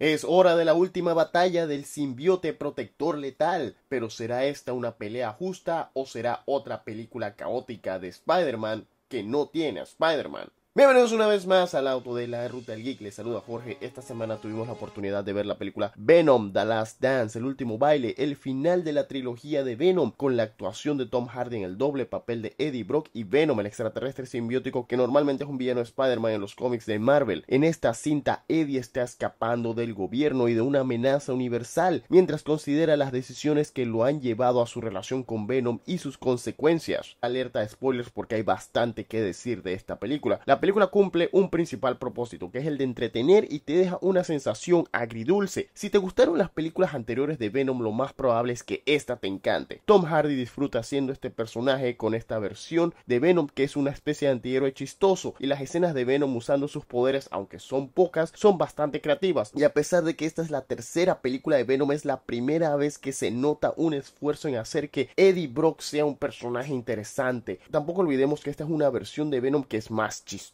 Es hora de la última batalla del simbiote protector letal, pero ¿será esta una pelea justa o será otra película caótica de Spider-Man que no tiene a Spider-Man? Bienvenidos una vez más al auto de la ruta del geek, les saluda Jorge, esta semana tuvimos la oportunidad de ver la película Venom, The Last Dance, el último baile, el final de la trilogía de Venom, con la actuación de Tom Hardy en el doble papel de Eddie Brock y Venom, el extraterrestre simbiótico que normalmente es un villano Spider-Man en los cómics de Marvel. En esta cinta Eddie está escapando del gobierno y de una amenaza universal, mientras considera las decisiones que lo han llevado a su relación con Venom y sus consecuencias. Alerta spoilers porque hay bastante que decir de esta película. La la película cumple un principal propósito, que es el de entretener y te deja una sensación agridulce. Si te gustaron las películas anteriores de Venom, lo más probable es que esta te encante. Tom Hardy disfruta haciendo este personaje con esta versión de Venom, que es una especie de antihéroe chistoso, y las escenas de Venom usando sus poderes, aunque son pocas, son bastante creativas. Y a pesar de que esta es la tercera película de Venom, es la primera vez que se nota un esfuerzo en hacer que Eddie Brock sea un personaje interesante. Tampoco olvidemos que esta es una versión de Venom que es más chistosa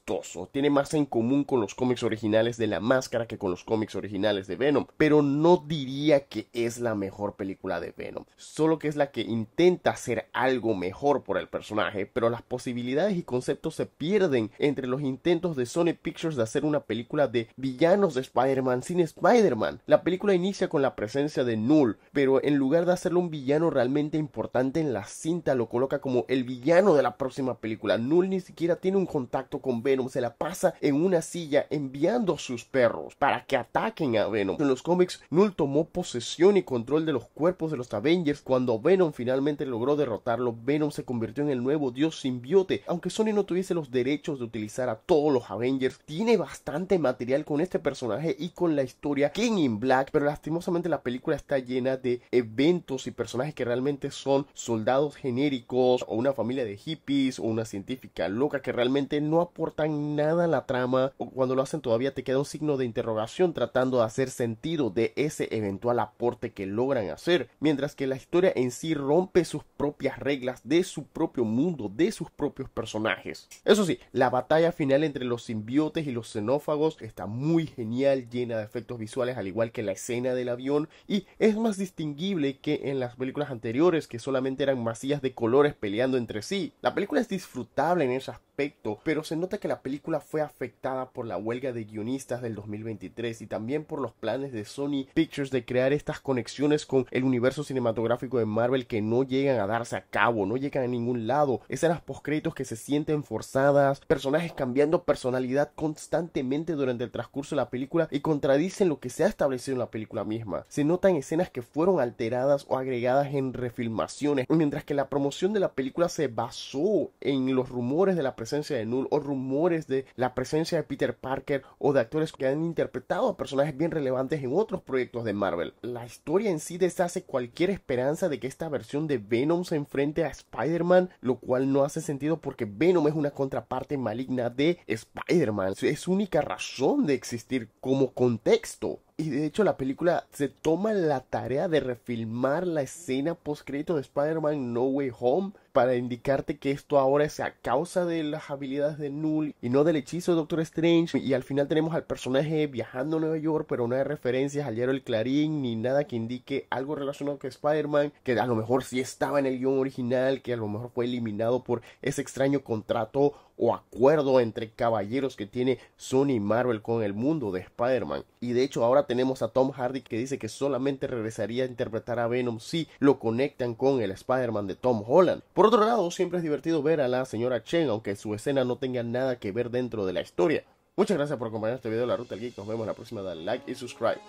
tiene más en común con los cómics originales de La Máscara que con los cómics originales de Venom, pero no diría que es la mejor película de Venom, solo que es la que intenta hacer algo mejor por el personaje, pero las posibilidades y conceptos se pierden entre los intentos de Sony Pictures de hacer una película de villanos de Spider-Man sin Spider-Man. La película inicia con la presencia de Null, pero en lugar de hacerlo un villano realmente importante en la cinta, lo coloca como el villano de la próxima película. Null ni siquiera tiene un contacto con Venom se la pasa en una silla enviando a sus perros para que ataquen a Venom. En los cómics, Null tomó posesión y control de los cuerpos de los Avengers. Cuando Venom finalmente logró derrotarlo, Venom se convirtió en el nuevo dios simbiote. Aunque Sony no tuviese los derechos de utilizar a todos los Avengers, tiene bastante material con este personaje y con la historia King in Black, pero lastimosamente la película está llena de eventos y personajes que realmente son soldados genéricos o una familia de hippies o una científica loca que realmente no aporta Tan nada la trama o cuando lo hacen todavía te queda un signo de interrogación tratando de hacer sentido de ese eventual aporte que logran hacer, mientras que la historia en sí rompe sus propias reglas de su propio mundo, de sus propios personajes. Eso sí, la batalla final entre los simbiotes y los xenófagos está muy genial, llena de efectos visuales, al igual que la escena del avión, y es más distinguible que en las películas anteriores que solamente eran masillas de colores peleando entre sí. La película es disfrutable en ese aspecto, pero se nota que la película fue afectada por la huelga de guionistas del 2023 y también por los planes de Sony Pictures de crear estas conexiones con el universo cinematográfico de Marvel que no llegan a darse a cabo, no llegan a ningún lado. Escenas poscritos que se sienten forzadas, personajes cambiando personalidad constantemente durante el transcurso de la película y contradicen lo que se ha establecido en la película misma. Se notan escenas que fueron alteradas o agregadas en refilmaciones, mientras que la promoción de la película se basó en los rumores de la presencia de Null o rumores de la presencia de Peter Parker o de actores que han interpretado a personajes bien relevantes en otros proyectos de Marvel. La historia en sí deshace cualquier esperanza de que esta versión de Venom se enfrente a Spider-Man, lo cual no hace sentido porque Venom es una contraparte maligna de Spider-Man. Es su única razón de existir como contexto. Y de hecho la película se toma la tarea de refilmar la escena post de Spider-Man No Way Home para indicarte que esto ahora es a causa de las habilidades de Null y no del hechizo de Doctor Strange. Y al final tenemos al personaje viajando a Nueva York, pero no hay referencias al el Clarín ni nada que indique algo relacionado con Spider-Man, que a lo mejor sí estaba en el guión original, que a lo mejor fue eliminado por ese extraño contrato o acuerdo entre caballeros que tiene Sony y Marvel con el mundo de Spider-Man. Y de hecho ahora tenemos a Tom Hardy que dice que solamente regresaría a interpretar a Venom si lo conectan con el Spider-Man de Tom Holland. Por otro lado, siempre es divertido ver a la señora Chen, aunque su escena no tenga nada que ver dentro de la historia. Muchas gracias por acompañar este video de la Ruta del Geek. Nos vemos la próxima. Dale like y subscribe.